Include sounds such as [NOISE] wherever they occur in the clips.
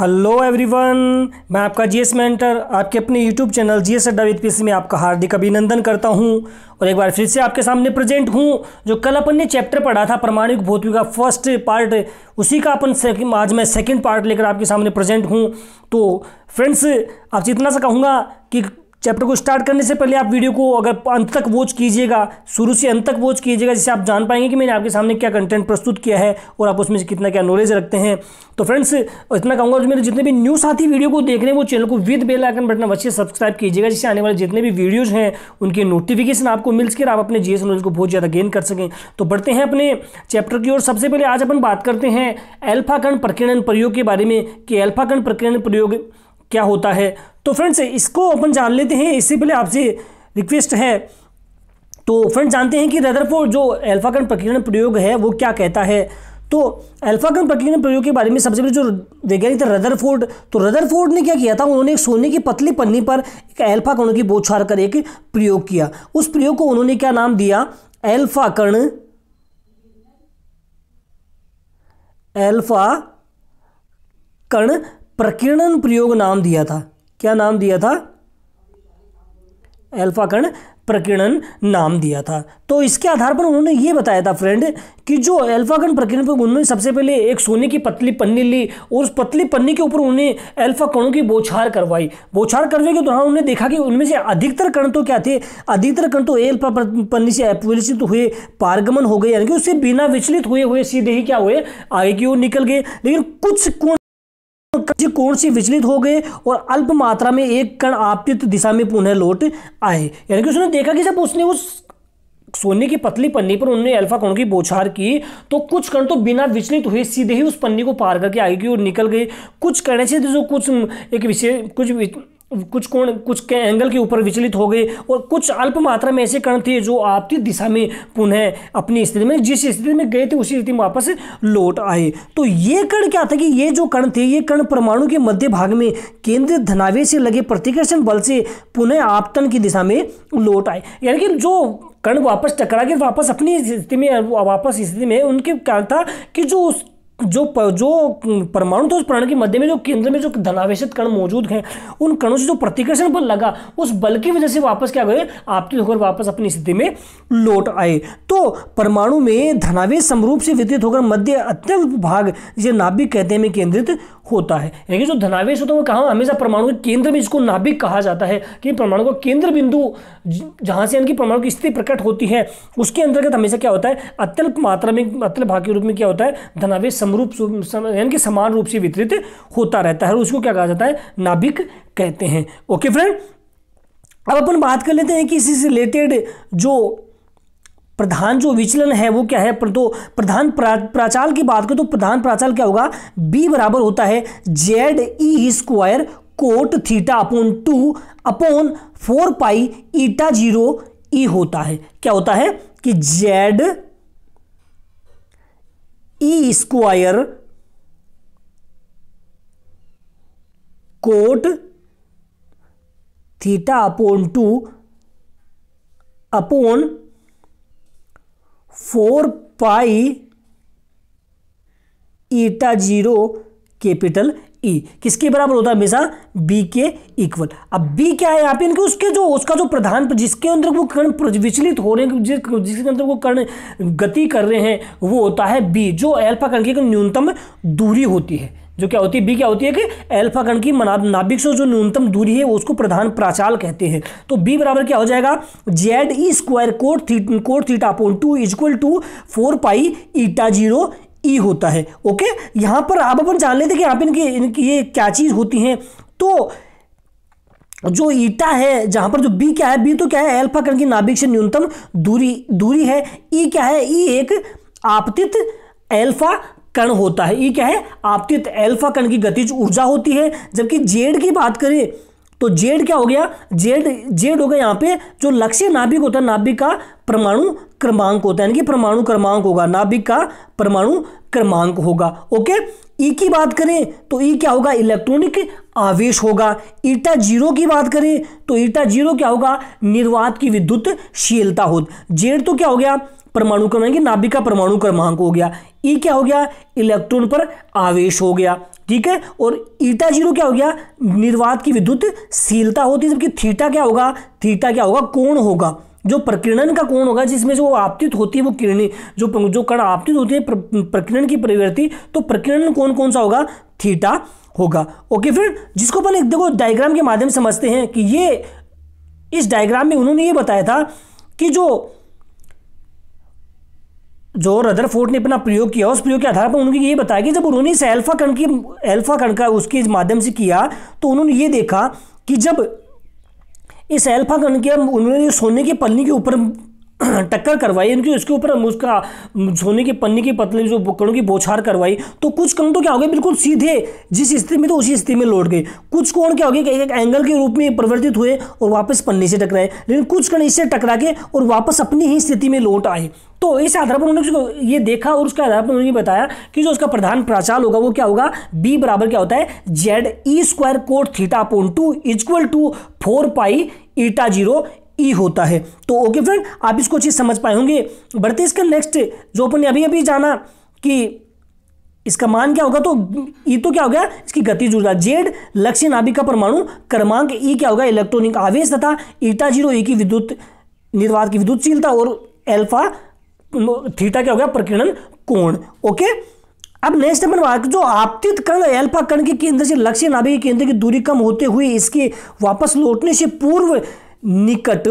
hello everyone मैं आपका GS mentor आपके अपने YouTube channel GS Adda with PC में आपका हार्दिक अभिनंदन करता हूं और एक बार फिर से आपके सामने प्रेजेंट हूं जो कल अपन ने चैप्टर पढ़ा था प्रमाणिक भौतिक का फर्स्ट पार्ट उसी का अपन आज मैं सेकंड पार्ट लेकर आपके सामने प्रेजेंट हूं तो फ्रेंड्स आपसे इतना सा कहूँगा कि चैप्टर को स्टार्ट करने से पहले आप वीडियो को अगर अंत तक वॉच कीजिएगा शुरू से अंत तक वॉच कीजिएगा जिससे आप जान पाएंगे कि मैंने आपके सामने क्या कंटेंट प्रस्तुत किया है और आप उसमें से कितना क्या नॉलेज रखते हैं तो फ्रेंड्स इतना कहूँगा मेरे जितने भी न्यू साथी वीडियो को देख रहे हैं वो चैनल को विद बेल आइकन बटन अवश्य सब्सक्राइब कीजिएगा जिससे आने वाले जितने भी वीडियोज़ हैं उनकी नोटिफिकेशन आपको मिल सके आप अपने जी नॉलेज को बहुत ज़्यादा गेन कर सकें तो बढ़ते हैं अपने चैप्टर की ओर सबसे पहले आज अपन बात करते हैं एल्फाकंड प्रकीर्णन प्रयोग के बारे में कि एल्फाकंड प्रकीर्णन प्रयोग क्या होता है तो फ्रेंड्स इसको अपन जान लेते हैं इससे पहले आपसे रिक्वेस्ट है तो फ्रेंड्स जानते हैं कि रदरफोर्ड जो अल्फाकरण प्रकीर्ण प्रयोग है वो क्या कहता है तो अल्फाकरण प्रकीर्ण प्रयोग के बारे में सबसे पहले जो वैज्ञानिक था रदरफोर्ड तो रदरफोर्ड ने क्या किया था उन्होंने एक सोने की पतली पन्नी पर एक अल्फा कणों की बोछार कर एक प्रयोग किया उस प्रयोग को उन्होंने क्या नाम दिया अल्फा कर्ण अल्फा कर्ण प्रकीर्णन प्रयोग नाम दिया था क्या नाम दिया था अल्फा कण प्रकीर्णन नाम दिया था तो इसके आधार पर उन्होंने ये बताया था फ्रेंड कि जो अल्फा कण प्रकीर्णन पर उन्होंने सबसे पहले एक सोने की पतली पन्नी ली और उस पतली पन्नी के ऊपर उन्होंने अल्फा कणों की बोछार करवाई बोछार करने के दौरान उन्होंने देखा कि उनमें से अधिकतर कण तो क्या थे अधिकतर कण तो एल्फा पन्नी से अपविलित हुए पारगमन हो गए यानी कि उससे बिना विचलित हुए हुए सीधे ही क्या हुए आगे की ओर निकल गए लेकिन कुछ कोण से विचलित हो गए और अल्प मात्रा में एक कण आपतित दिशा में पुनः लौट आए यानी कि उसने देखा कि जब उसने उस सोने की पतली पन्नी पर उन्होंने अल्फा कोण की बोछार की तो कुछ कण तो बिना विचलित हुए सीधे ही उस पन्नी को पार करके आगे की ओर निकल गए कुछ कण ऐसे थे जो कुछ एक विशेष कुछ कुछ कोण कुछ के एंगल के ऊपर विचलित हो गए और कुछ अल्प मात्रा में ऐसे कण थे जो आपकी दिशा में पुनः अपनी स्थिति में जिस स्थिति में गए थे उसी स्थिति में वापस लौट आए तो ये कण क्या था कि ये जो कण थे ये कण परमाणु के मध्य भाग में केंद्रित धनावे से लगे प्रतिकर्षण बल से पुनः आपतन की दिशा में लौट आए यानी कि जो कण वापस टकरा के वापस अपनी स्थिति में वापस स्थिति में उनके क्या था कि जो उस जो जो परमाणु था उस प्राण के मध्य में जो केंद्र में जो धनावेश कण मौजूद हैं उन कणों से जो प्रतिकर्षण बल लगा उस बल की वजह से वापस क्या गए आपके होकर वापस अपनी स्थिति में लौट आए तो परमाणु में धनावेश समरूप से वितरित होकर मध्य अत्यल्प भाग जिसे नाभिक कहते हैं में केंद्रित होता है यानी कि जो धनावेश होता है वो कहाँ हमेशा परमाणु के केंद्र में इसको नाभिक कहा जाता है कि परमाणु का केंद्र बिंदु जहाँ से इनकी परमाणु की स्थिति प्रकट होती है उसके अंतर्गत हमेशा क्या होता है अत्यल्प मात्रा में अत्यल्प भाग के रूप में क्या होता है धनावेश समरूप यानी कि समान रूप से वितरित होता रहता है और उसको क्या कहा जाता है नाभिक कहते हैं ओके फ्रेंड अब अपन बात कर लेते हैं कि इससे रिलेटेड जो प्रधान जो विचलन है वो क्या है तो प्रधान प्रा, प्राचाल की बात करें तो प्रधान प्राचाल क्या होगा बी बराबर होता है Z E square cot theta upon two upon four pi eta zero E होता है क्या होता है कि Z E square cot theta upon two upon four pi eta zero capital E किसके बराबर होता है हमेशा बी के इक्वल अब बी क्या है यहाँ पे इनके उसके जो उसका जो प्रधान जिसके अंदर वो कर्ण विचलित हो रहे हैं जिस जिसके अंदर वो कर्ण गति कर रहे हैं वो होता है बी जो अल्फा कर्ण की न्यूनतम दूरी होती है जो क्या होती है बी क्या होती है कि अल्फा कण की नाभिक से जो न्यूनतम दूरी है उसको प्रधान प्राचाल कहते हैं तो बी बराबर क्या हो जाएगा Z E square cot theta cot theta upon two equal to four pi eta zero E होता है ओके यहाँ पर आप अपन जान लेते कि आप इनकी इनकी ये क्या चीज़ होती हैं तो जो ईटा है जहां पर जो बी क्या है बी तो क्या है एल्फा कण की नाभिक से न्यूनतम दूरी दूरी है ई e क्या है ई e एक आपतित एल्फा कण होता है ये क्या है आपतित अल्फा कण की गतिज ऊर्जा होती है जबकि जेड की बात करें तो जेड क्या हो गया जेड जेड हो गया यहाँ पे जो लक्ष्य नाभिक होता है नाभिक का परमाणु क्रमांक होता है यानी कि परमाणु क्रमांक होगा नाभिक का परमाणु क्रमांक होगा ओके ई e की बात करें तो ई e क्या होगा इलेक्ट्रॉनिक आवेश होगा ईटा जीरो की बात करें तो ईटा जीरो क्या होगा निर्वात की विद्युत शीलता हो जेड तो क्या हो गया परमाणु क्रमांक नाभिका परमाणु क्रमांक हो गया ई e क्या हो गया इलेक्ट्रॉन पर आवेश हो गया ठीक है और ईटा जीरो क्या हो गया निर्वात की विद्युत शीलता होती है जबकि थीटा क्या होगा थीटा क्या होगा कोण होगा जो प्रकीर्णन का कोण होगा जिसमें जो आपतित होती है वो किरणी जो जो कण आपतित होती है प्रकीर्णन की प्रवृत्ति तो प्रकीर्णन कौन कौन सा होगा थीटा होगा ओके फिर जिसको अपन एक देखो डायग्राम के माध्यम समझते हैं कि ये इस डायग्राम में उन्होंने ये बताया था कि जो जो रदरफोर्ड ने अपना प्रयोग किया उस प्रयोग के आधार पर उन्होंने ये बताया कि जब उन्होंने इस एल्फा कण की एल्फा कण का उसके माध्यम से किया तो उन्होंने ये देखा कि जब इस एल्फा कण के उन्होंने सोने के पन्नी के ऊपर टक्कर करवाई इनकी उसके ऊपर उसका सोने के पन्नी की पतली जो कणों की बोछार करवाई तो कुछ कण तो क्या हो गए बिल्कुल सीधे जिस स्थिति में तो उसी स्थिति में लौट गए कुछ कोण क्या हो गए एक, एक एंगल के रूप में परिवर्तित हुए और वापस पन्नी से टकराए लेकिन कुछ कण इससे टकरा के और वापस अपनी ही स्थिति में लौट आए तो इस आधार पर उन्होंने ये देखा और उसके आधार पर उन्होंने बताया कि जो उसका प्रधान प्राचाल होगा वो क्या होगा बी बराबर क्या होता है Z E square cot theta upon two equal to four pi eta zero E होता है तो ओके फ्रेंड आप इसको चीज़ समझ पाए होंगे बढ़ते इसका नेक्स्ट जो अपन ने अभी अभी जाना कि इसका मान क्या होगा तो ई तो क्या हो गया इसकी गति जुड़ा जेड लक्ष्य नाभिक का परमाणु क्रमांक ई क्या होगा इलेक्ट्रॉनिक आवेश तथा ईटा जीरो ई की विद्युत निर्वात की विद्युतशीलता और एल्फा थीटा क्या हो गया प्रकीर्णन कोण ओके अब नेक्स्ट अपन बात जो आपतित कण एल्फा कण के केंद्र से लक्ष्य नाभिक के केंद्र की दूरी कम होते हुए इसके वापस लौटने से पूर्व निकट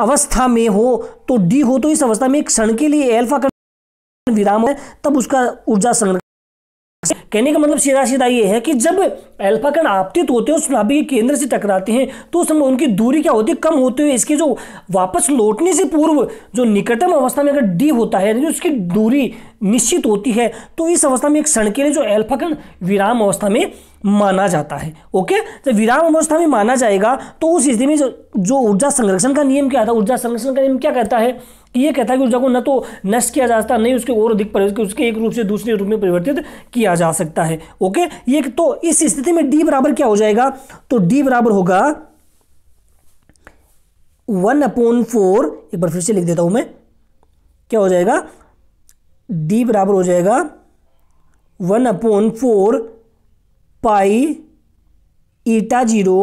अवस्था में हो तो डी हो तो इस अवस्था में एक क्षण के लिए एल्फा विराम है तब उसका ऊर्जा संग्रह कहने का मतलब सीधा सीधा ये है कि जब अल्फा कण आपतित होते हैं उस नाभिक के केंद्र से टकराते हैं तो उस समय उनकी दूरी क्या होती है कम होते हुए इसके जो वापस लौटने से पूर्व जो निकटतम अवस्था में अगर डी होता है यानी उसकी दूरी निश्चित होती है तो इस अवस्था में एक क्षण के लिए जो अल्फा कण विराम अवस्था में माना जाता है ओके जब विराम अवस्था में माना जाएगा तो उस स्थिति में जो ऊर्जा संरक्षण का नियम क्या था ऊर्जा संरक्षण का नियम क्या कहता है ये कहता है कि ऊर्जा को न तो नष्ट किया जा सकता नहीं उसके और अधिक उसके एक रूप से दूसरे रूप में परिवर्तित किया जा सकता है ओके ये तो इस स्थिति में डी बराबर क्या हो जाएगा तो डी बराबर होगा वन अपॉन फोर एक बार फिर से लिख देता हूं मैं क्या हो जाएगा डी बराबर हो जाएगा one upon four pi eta zero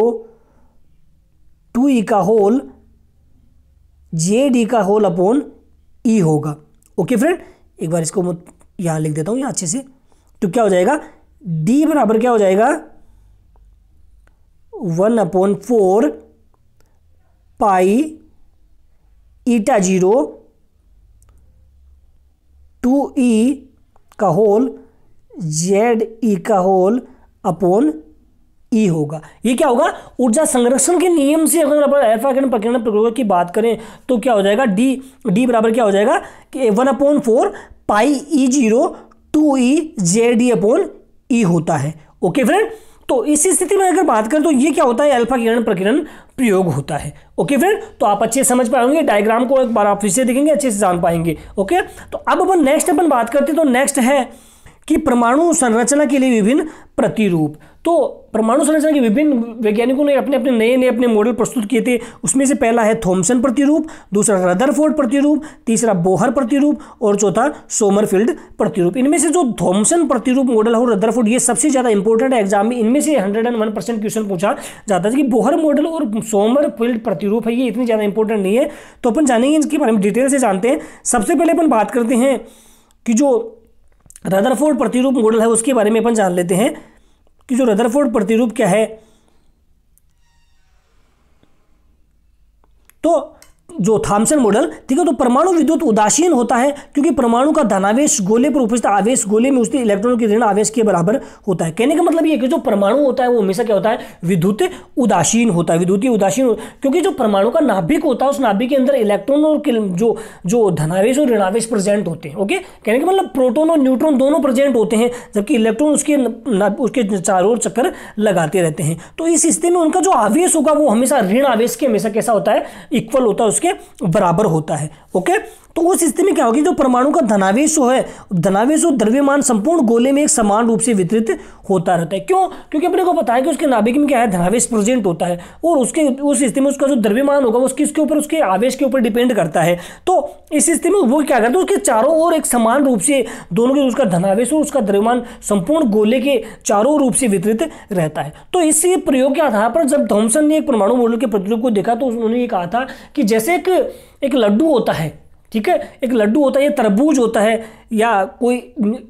two E का होल जे डी का होल अपॉन ई होगा ओके फ्रेंड एक बार इसको मैं यहाँ लिख देता हूँ यहाँ अच्छे से तो क्या हो जाएगा डी बराबर क्या हो जाएगा one upon four pi eta zero two E e का होल जेड ई का होल अपॉन ई होगा ये क्या होगा ऊर्जा संरक्षण के नियम से अगर अपन अल्फा किरण प्रकरण प्रक्रिया की बात करें तो क्या हो जाएगा डी डी बराबर क्या हो जाएगा कि one upon four pi E zero two E J D upon E होता है ओके फ्रेंड तो इसी स्थिति में अगर बात करें तो ये क्या होता है अल्फा किरण प्रकरण प्रयोग होता है ओके फ्रेंड तो आप अच्छे समझ होंगे डायग्राम को एक बार आप फिर से देखेंगे अच्छे से जान पाएंगे ओके तो अब अपन नेक्स्ट अपन बात करते हैं तो नेक्स्ट है कि परमाणु संरचना के लिए विभिन्न प्रतिरूप तो परमाणु संरचना के विभिन्न वैज्ञानिकों ने अपने अपने नए नए अपने मॉडल प्रस्तुत किए थे उसमें से पहला है थॉमसन प्रतिरूप दूसरा रदरफोर्ड प्रतिरूप तीसरा बोहर प्रतिरूप और चौथा सोमरफील्ड प्रतिरूप इनमें से जो थॉमसन प्रतिरूप मॉडल और रदरफोर्ड ये सबसे ज़्यादा इंपॉर्टेंट है एग्जाम में इनमें से hundred and one percent question पूछा जाता है कि बोहर मॉडल और सोमर प्रतिरूप है ये इतनी ज़्यादा इंपॉर्टेंट नहीं है तो अपन जानेंगे इसके बारे में डिटेल से जानते हैं सबसे पहले अपन बात करते हैं कि जो रदरफोर्ड प्रतिरूप मॉडल है उसके बारे में अपन जान लेते हैं कि जो रदरफोर्ड प्रतिरूप क्या है तो जो थामसन मॉडल ठीक है तो परमाणु विद्युत उदासीन होता है क्योंकि परमाणु का धनावेश गोले पर उपस्थित आवेश गोले में उसके इलेक्ट्रॉन के ऋण आवेश के बराबर होता है कहने का मतलब ये कि जो परमाणु होता है वो हमेशा क्या होता है विद्युत उदासीन होता है विद्युतीय उदासीन क्योंकि जो परमाणु का नाभिक होता है उस नाभिक के अंदर इलेक्ट्रॉन और जो जो धनावेश और ऋणावेश प्रेजेंट होते हैं ओके कहने का मतलब प्रोटोन और न्यूट्रॉन दोनों प्रेजेंट होते हैं जबकि इलेक्ट्रॉन उसके उसके चारों ओर चक्कर लगाते रहते हैं तो इस स्थिति में उनका जो आवेश होगा वो हमेशा ऋण आवेश के हमेशा कैसा होता है इक्वल होता है के बराबर होता है ओके तो उस स्थिति में क्या होगी जो परमाणु का धनावेश है धनावेश द्रव्यमान संपूर्ण गोले में एक समान रूप से वितरित होता रहता है क्यों क्योंकि अपने को पता है कि उसके नाभिक में क्या है धनावेश प्रेजेंट होता है और उसके उस स्थिति में उसका जो द्रव्यमान होगा वो किसके ऊपर उसके आवेश के ऊपर डिपेंड करता है तो इस स्थिति में वो क्या करते हैं उसके चारों ओर एक समान रूप से दोनों के उसका धनावेश और उसका द्रव्यमान संपूर्ण गोले के चारों रूप से वितरित रहता है तो इसी प्रयोग के आधार पर जब धोमसन ने एक परमाणु मॉडल के प्रतिरूप को देखा तो उन्होंने ये कहा था कि जैसे एक एक लड्डू होता है ठीक है एक लड्डू होता है ये तरबूज होता है या कोई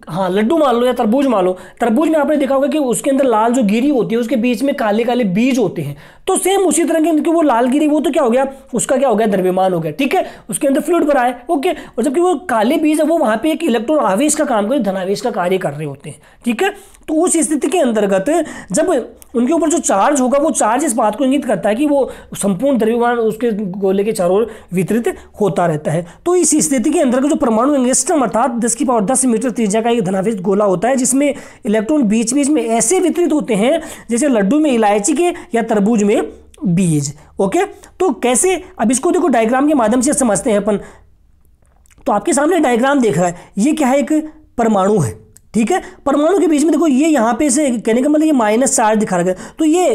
हाँ लड्डू मान लो या तरबूज मान लो तरबूज में आपने देखा होगा कि उसके अंदर लाल जो गिरी होती है उसके बीच में काले काले बीज होते हैं तो सेम उसी तरह के वो लाल गिरी वो तो क्या हो गया उसका क्या हो गया द्रव्यमान हो गया ठीक है उसके अंदर फ्लूड भरा है ओके और जबकि वो काले बीज है वो वहाँ पर एक इलेक्ट्रॉन आवेश का काम कर धनावेश का कार्य कर रहे होते हैं ठीक है तो उस स्थिति के अंतर्गत जब उनके ऊपर जो चार्ज होगा वो चार्ज इस बात को इंगित करता है कि वो संपूर्ण द्रव्यमान उसके गोले के चारों ओर वितरित होता रहता है तो इस स्थिति के अंतर्गत जो परमाणु अंगेस्टम अर्थात 10 की पावर 10 मीटर त्रिज्या का एक धनावेश गोला होता है जिसमें इलेक्ट्रॉन बीच बीच में ऐसे वितरित होते हैं जैसे लड्डू में इलायची के या तरबूज में बीज ओके तो कैसे अब इसको देखो डायग्राम के माध्यम से समझते हैं अपन तो आपके सामने डायग्राम देख रहा है ये क्या है एक परमाणु है ठीक है परमाणु के बीच में देखो ये यहाँ पे से कहने का मतलब ये माइनस चार्ज दिखा रहा है तो ये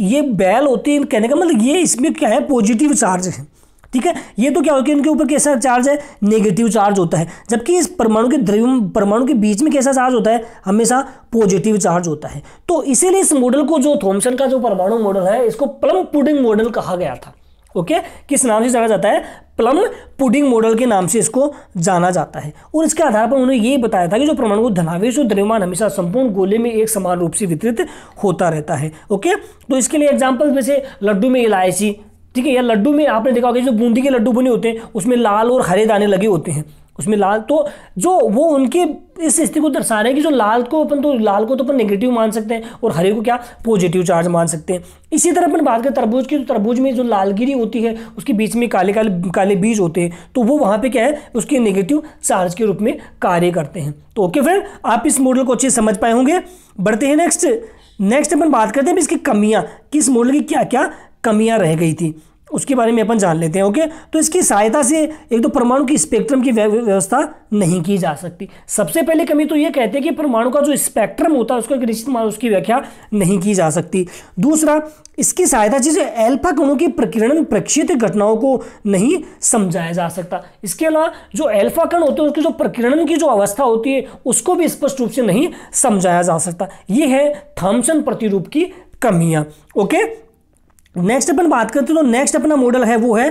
ये बैल होती है कहने का मतलब ये इसमें क्या है पॉजिटिव चार्ज है ठीक है ये तो क्या होता है इनके ऊपर कैसा चार्ज है नेगेटिव चार्ज होता है जबकि इस परमाणु के द्रव्य परमाणु के बीच में कैसा चार्ज होता है हमेशा पॉजिटिव चार्ज होता है तो इसीलिए इस मॉडल को जो थॉमसन का जो परमाणु मॉडल है इसको प्लम पुडिंग मॉडल कहा गया था ओके किस नाम से जाना जाता है प्लम पुडिंग मॉडल के नाम से इसको जाना जाता है और इसके आधार पर उन्होंने ये बताया था कि जो परमाणु धनावेश और द्रव्यमान हमेशा संपूर्ण गोले में एक समान रूप से वितरित होता रहता है ओके तो इसके लिए एग्जाम्पल से लड्डू में इलायची ठीक है या लड्डू में आपने देखा होगा जो बूंदी के लड्डू बने होते हैं उसमें लाल और हरे दाने लगे होते हैं उसमें लाल तो जो वो उनके इस स्थिति को दर्शा रहे हैं कि जो लाल को अपन तो लाल को तो अपन नेगेटिव मान सकते हैं और हरे को क्या पॉजिटिव चार्ज मान सकते हैं इसी तरह अपन बात करें तरबूज की तो तरबूज में जो लालगिरी होती है उसके बीच में काले काले काले बीज होते हैं तो वो वहाँ पे क्या है उसके नेगेटिव चार्ज के रूप में कार्य करते हैं तो ओके फ्रेंड आप इस मॉडल को अच्छे समझ पाए होंगे बढ़ते हैं नेक्स्ट नेक्स्ट अपन बात करते हैं इसकी कमियाँ किस मॉडल की क्या क्या कमियां रह गई थी उसके बारे में अपन जान लेते हैं ओके तो इसकी सहायता से एक तो परमाणु की स्पेक्ट्रम की व्यवस्था नहीं की जा सकती सबसे पहले कमी तो ये कहते हैं कि परमाणु का जो स्पेक्ट्रम होता है उसको एक निश्चित उसकी व्याख्या नहीं की जा सकती दूसरा इसकी सहायता से एल्फा कणों की प्रकीर्णन प्रक्षित घटनाओं को नहीं समझाया जा सकता इसके अलावा जो एल्फा कण होते हैं उसकी जो प्रकीर्णन की जो अवस्था होती है उसको भी स्पष्ट रूप से नहीं समझाया जा सकता ये है थॉम्सन प्रतिरूप की कमियाँ ओके नेक्स्ट अपन बात करते हैं तो नेक्स्ट अपना मॉडल है वो है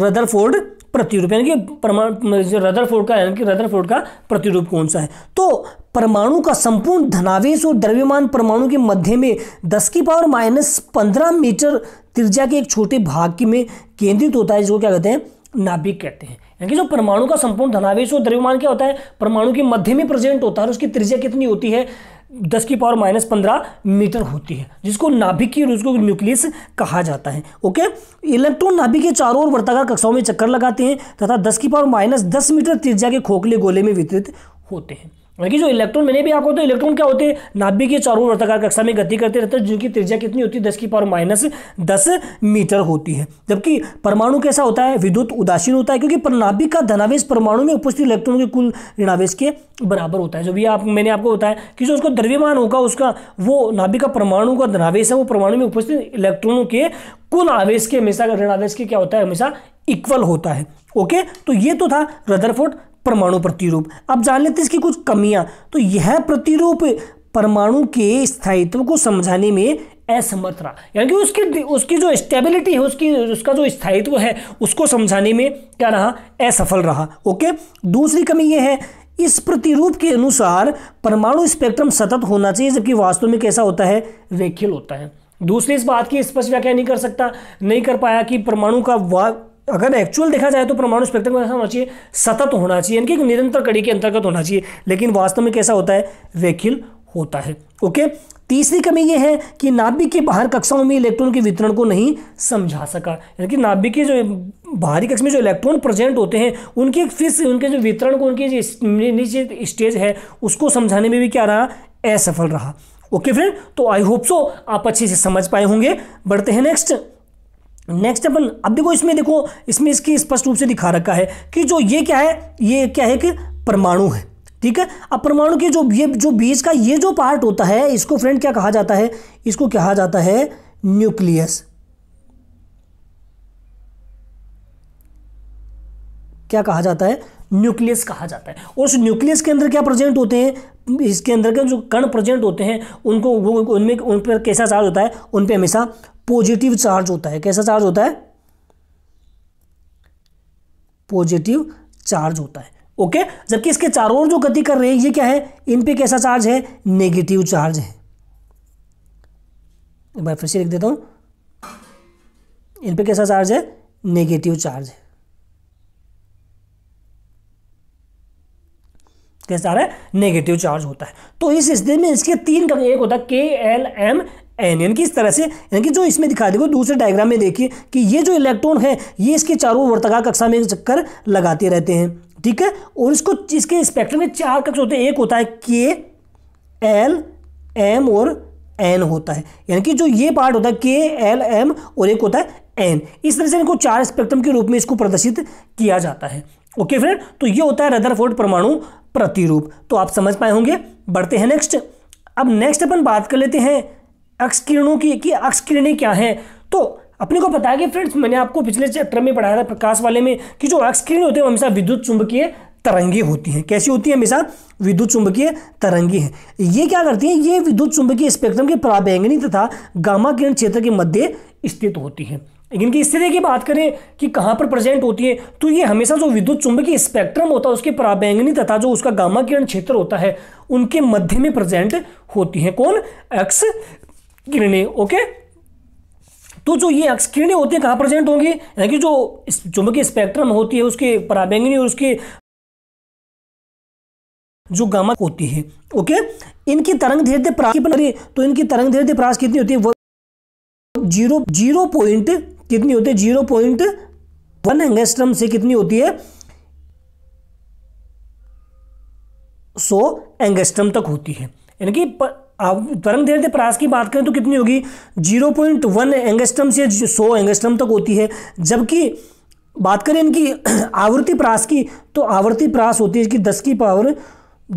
रदरफोर्ड प्रतिरूप यानी कि परमाणु रदरफोर्ड का यानी कि रदरफोर्ड का प्रतिरूप कौन सा है तो परमाणु का संपूर्ण धनावेश और द्रव्यमान परमाणु के मध्य में 10 की पावर माइनस पंद्रह मीटर त्रिज्या के एक छोटे भाग की में केंद्रित होता है जिसको क्या कहते हैं नाभिक कहते हैं यानी कि जो परमाणु का संपूर्ण धनावेश और द्रव्यमान क्या होता है परमाणु के मध्य में प्रेजेंट होता है उसकी त्रिज्या कितनी होती है दस की पावर माइनस पंद्रह मीटर होती है जिसको नाभिक की को न्यूक्लियस कहा जाता है ओके इलेक्ट्रॉन नाभिक के चारों ओर वर्ताकार कक्षाओं में चक्कर लगाते हैं तथा दस की पावर माइनस दस मीटर त्रिज्या के खोखले गोले में वितरित होते हैं बाकी जो इलेक्ट्रॉन मैंने भी आपको तो इलेक्ट्रॉन क्या होते हैं नाभिक के चारों वर्ताकार कक्षा में गति करते रहते हैं जिनकी त्रिज्या कितनी होती है दस की पावर माइनस दस मीटर होती है जबकि परमाणु कैसा होता है विद्युत उदासीन होता है क्योंकि नाभिक का धनावेश परमाणु में उपस्थित इलेक्ट्रॉन के कुल ऋणावेश के बराबर होता है जो भी आप मैंने आपको बताया कि जो उसका द्रव्यमान होगा उसका वो नाभिक का परमाणु का धनावेश है वो परमाणु में उपस्थित इलेक्ट्रॉनों के कुल आवेश के हमेशा ऋणावेश के क्या होता है हमेशा इक्वल होता है ओके तो ये तो था रदरफोर्ड परमाणु प्रतिरूप अब जान लेते हैं इसकी कुछ कमियां तो यह प्रतिरूप परमाणु के स्थायित्व को समझाने में असमर्थ रहा यानी कि उसकी उसकी जो स्टेबिलिटी है उसकी उसका जो स्थायित्व है उसको समझाने में क्या रहा असफल रहा ओके दूसरी कमी यह है इस प्रतिरूप के अनुसार परमाणु स्पेक्ट्रम सतत होना चाहिए जबकि वास्तव में कैसा होता है रेखिल होता है दूसरी इस बात की स्पष्ट व्याख्या नहीं कर सकता नहीं कर पाया कि परमाणु का अगर एक्चुअल देखा जाए तो परमाणु स्पेक्ट्रम कैसा होना चाहिए सतत होना चाहिए यानी कि निरंतर कड़ी के अंतर्गत होना चाहिए लेकिन वास्तव में कैसा होता है वेखिल होता है ओके तीसरी कमी यह है कि नाभिक के बाहर कक्षाओं में इलेक्ट्रॉन के वितरण को नहीं समझा सका यानी कि नाभिक के जो बाहरी कक्ष में जो इलेक्ट्रॉन प्रेजेंट होते हैं उनके फिस उनके जो वितरण को उनके नीचे स्टेज है उसको समझाने में भी क्या रहा असफल रहा ओके फ्रेंड तो आई होप सो आप अच्छे से समझ पाए होंगे बढ़ते हैं नेक्स्ट नेक्स्ट अपन अब देखो इसमें देखो इसमें इसकी स्पष्ट रूप से दिखा रखा है कि जो ये क्या है ये क्या है कि परमाणु है ठीक है अब परमाणु के जो ये जो बीज का ये जो पार्ट होता है इसको फ्रेंड क्या कहा जाता है इसको कहा जाता है न्यूक्लियस क्या कहा जाता है न्यूक्लियस कहा जाता है और उस न्यूक्लियस के अंदर क्या प्रेजेंट होते हैं इसके अंदर के जो कण प्रेजेंट होते हैं उनको वो उनमें उन पर कैसा चार्ज होता है उन पर हमेशा पॉजिटिव चार्ज होता है कैसा चार्ज होता है पॉजिटिव चार्ज होता है ओके जबकि इसके चारों ओर जो गति कर रहे हैं ये क्या है इन पे कैसा चार्ज है नेगेटिव चार्ज है एक बार फिर से लिख देता हूं इन पे कैसा चार्ज है नेगेटिव चार्ज है कैसा आ रहा है नेगेटिव चार्ज होता है तो इस स्थिति में इसके तीन एक होता है के एल एम एन यानी कि इस तरह से यानी कि जो इसमें दिखा देखो दूसरे डायग्राम में देखिए कि ये जो इलेक्ट्रॉन है ये इसके चारों वर्तका कक्षा में चक्कर लगाते रहते हैं ठीक है और इसको इसके स्पेक्ट्रम में चार कक्ष होते हैं एक होता है के एल एम और एन होता है यानी कि जो ये पार्ट होता है के एल एम और एक होता है एन इस तरह से इनको चार स्पेक्ट्रम के रूप में इसको प्रदर्शित किया जाता है ओके फ्रेंड तो ये होता है रदरफोर्ड परमाणु प्रतिरूप तो आप समझ पाए होंगे बढ़ते हैं नेक्स्ट अब नेक्स्ट अपन बात कर लेते हैं अक्ष किरणों की कि अक्ष किरणें क्या हैं तो अपने को पता है कि फ्रेंड्स मैंने आपको पिछले चैप्टर में पढ़ाया था प्रकाश वाले में कि जो अक्ष किरण होते हैं वो हमेशा विद्युत चुंबकीय तरंगे होती हैं कैसी होती हैं हमेशा विद्युत चुंबकीय तरंगे हैं ये क्या करती हैं ये विद्युत चुंबकीय स्पेक्ट्रम के प्राबैंगनी तथा गामा किरण क्षेत्र के मध्य स्थित होती हैं लेकिन कि इस तरह की बात करें कि कहाँ पर प्रेजेंट होती है तो ये हमेशा जो विद्युत चुंबकीय स्पेक्ट्रम होता है उसके प्राबैंगनी तथा जो उसका गामा किरण क्षेत्र होता है उनके मध्य में प्रेजेंट होती है कौन एक्स किरणें ओके तो जो ये किरणें होती हैं कहाँ प्रेजेंट होंगी यानी कि जो चुंबकीय मतलब स्पेक्ट्रम होती है उसके पराबैंगनी और उसके जो गामा होती है ओके इनकी तरंग धीरे धीरे प्रास की तो इनकी तरंग धीरे धीरे प्रास कितनी होती है जीरो जीरो पॉइंट कितनी होती है जीरो पॉइंट वन एंगस्ट्रम से कितनी होती है सो एंगस्ट्रम तक होती है यानी कि अब तरंग दैर्ध्य प्रकाश की बात करें तो कितनी होगी जीरो पॉइंट वन एंगस्टम से सौ एंगस्टम तक होती है जबकि बात करें इनकी [CLEARS THROAT] आवृत्ति प्रास की तो आवृत्ति प्रास होती है इसकी दस की पावर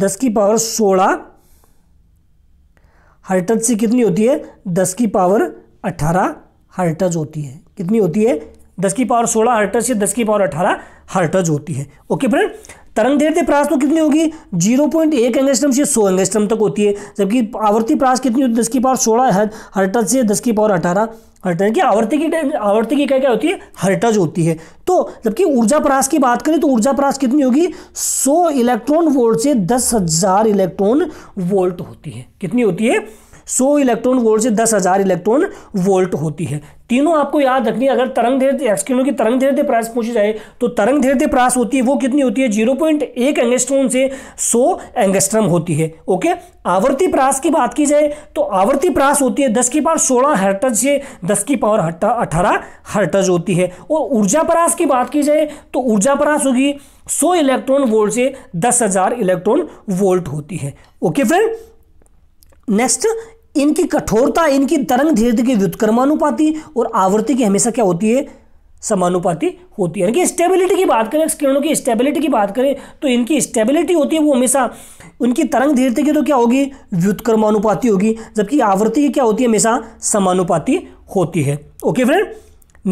दस की पावर सोलह हर्टज से कितनी होती है दस की पावर अठारह हर्टज होती है कितनी होती है दस की पावर सोलह हर्टज से दस की पावर अठारह हर्टज होती है ओके फ्रेंड तरंग देर प्रास तो कितनी होगी जीरो पॉइंट एक एंगस्टम से सौ एंगस्टम तक होती है जबकि आवर्ती प्रास कितनी होती है दस की पावर सोलह हर्टज से दस की पावर अठारह हर्टज की आवर्ती की आवर्ती की क्या क्या होती है हर्टज होती है तो जबकि ऊर्जा प्रास की बात करें तो ऊर्जा प्रास कितनी होगी 100 इलेक्ट्रॉन वोल्ट से दस हजार इलेक्ट्रॉन वोल्ट होती है कितनी होती है सौ इलेक्ट्रॉन वोल्ट से दस हजार इलेक्ट्रॉन वोल्ट होती है तीनों आपको याद रखनी है अगर तरंग धैर्य एक्सकिरणों की तरंग धैर्य प्रास पूछी जाए तो तरंग धैर्य प्रास होती है वो कितनी होती है जीरो पॉइंट एक एंगस्ट्रोम से सौ एंगेस्ट्रम होती है ओके आवर्ती प्रास की बात की जाए तो आवर्ती प्रास होती है दस की पावर सोलह हर्टज से दस की पावर अठारह हर्टज होती है और ऊर्जा प्रास की बात की जाए तो ऊर्जा प्रास होगी 100 इलेक्ट्रॉन वोल्ट से दस इलेक्ट्रॉन वोल्ट होती है ओके फ्रेंड नेक्स्ट इनकी कठोरता इनकी तरंग धीरे धीरे व्युत्क्रमानुपाती और आवृत्ति की हमेशा क्या होती है समानुपाती होती है यानी कि स्टेबिलिटी की बात करें किरणों की स्टेबिलिटी की बात करें तो इनकी स्टेबिलिटी होती है वो हमेशा उनकी तरंग धीरते की तो क्या होगी व्युतकर्मानुपाती होगी जबकि आवृत्ति की क्या होती है हमेशा समानुपाती होती है ओके फ्रेंड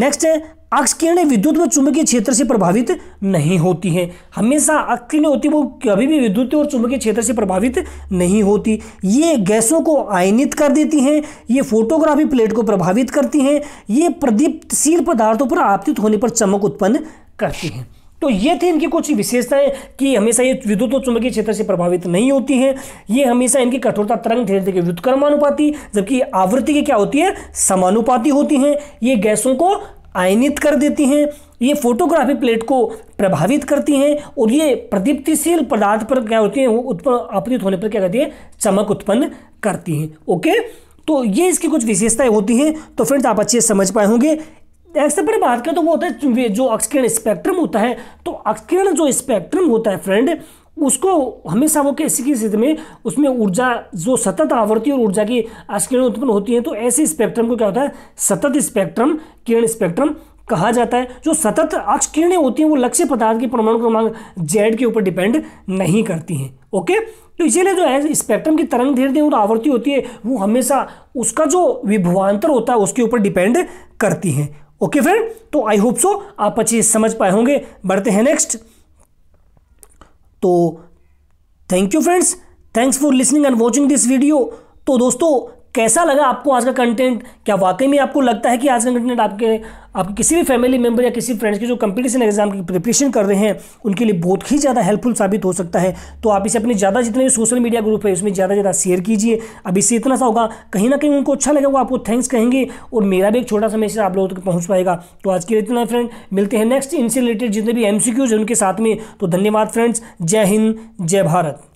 नेक्स्ट है अक्ष किरणें विद्युत व चुंबकीय क्षेत्र से प्रभावित नहीं होती हैं हमेशा अक्ष किरणें होती वो कभी भी विद्युत और चुंबकीय क्षेत्र से प्रभावित नहीं होती ये गैसों को आयनित कर देती हैं ये फोटोग्राफी प्लेट को प्रभावित करती हैं ये प्रदीप्तशील पदार्थों पर आपतित होने पर चमक उत्पन्न करती हैं तो ये थे इनकी कुछ विशेषताएं कि हमेशा ये विद्युत और चुंबकीय क्षेत्र से प्रभावित नहीं होती हैं ये हमेशा इनकी कठोरता तरंग धीरे धीरे व्युतकर्मानुपाती जबकि आवृत्ति की क्या होती है समानुपाती होती हैं ये गैसों को आयनित कर देती हैं ये फोटोग्राफी प्लेट को प्रभावित करती हैं और ये प्रदीप्तिशील पदार्थ पर क्या होती हैं उत्पन्न आपतित होने पर क्या करती है चमक उत्पन्न करती हैं ओके तो ये इसकी कुछ विशेषताएं होती हैं तो फ्रेंड्स आप अच्छे समझ पाए होंगे एक्सर पर बात करें तो वो होता है जो अक्षकिरण स्पेक्ट्रम होता है तो अक्षकिरण जो स्पेक्ट्रम होता है फ्रेंड उसको हमेशा वो कैसी की स्थिति में उसमें ऊर्जा जो सतत आवर्ती और ऊर्जा की आश्किरण उत्पन्न होती हैं तो ऐसे स्पेक्ट्रम को क्या होता है सतत स्पेक्ट्रम किरण स्पेक्ट्रम कहा जाता है जो सतत अक्ष किरणें होती हैं वो लक्ष्य पदार्थ की परमाणु क्रमांक जेड के ऊपर डिपेंड नहीं करती हैं ओके तो इसीलिए जो है स्पेक्ट्रम की तरंग धीरे धीरे और आवर्ती होती है वो हमेशा उसका जो विभवांतर होता है उसके ऊपर डिपेंड करती हैं ओके फ्रेंड तो आई होप सो आप अच्छी समझ पाए होंगे बढ़ते हैं नेक्स्ट तो thank you friends thanks for listening and watching this video तो दोस्तों कैसा लगा आपको आज का कंटेंट क्या वाकई में आपको लगता है कि आज का कंटेंट आपके आपके किसी भी फैमिली मेंबर या किसी फ्रेंड्स के जो कंपटीशन एग्जाम की प्रिपरेशन कर रहे हैं उनके लिए बहुत ही ज़्यादा हेल्पफुल साबित हो सकता है तो आप इसे अपने ज़्यादा जितने भी सोशल मीडिया ग्रुप है उसमें ज़्यादा ज़्यादा शेयर कीजिए अब इससे इतना सा होगा कहीं ना कहीं उनको अच्छा लगेगा आपको थैंक्स कहेंगे और मेरा भी एक छोटा सा मैसेज आप लोगों तक पहुँच पाएगा तो आज के लिए इतना फ्रेंड मिलते हैं नेक्स्ट इनसे रिलेटेड जितने भी एम हैं उनके साथ में तो धन्यवाद फ्रेंड्स जय हिंद जय भारत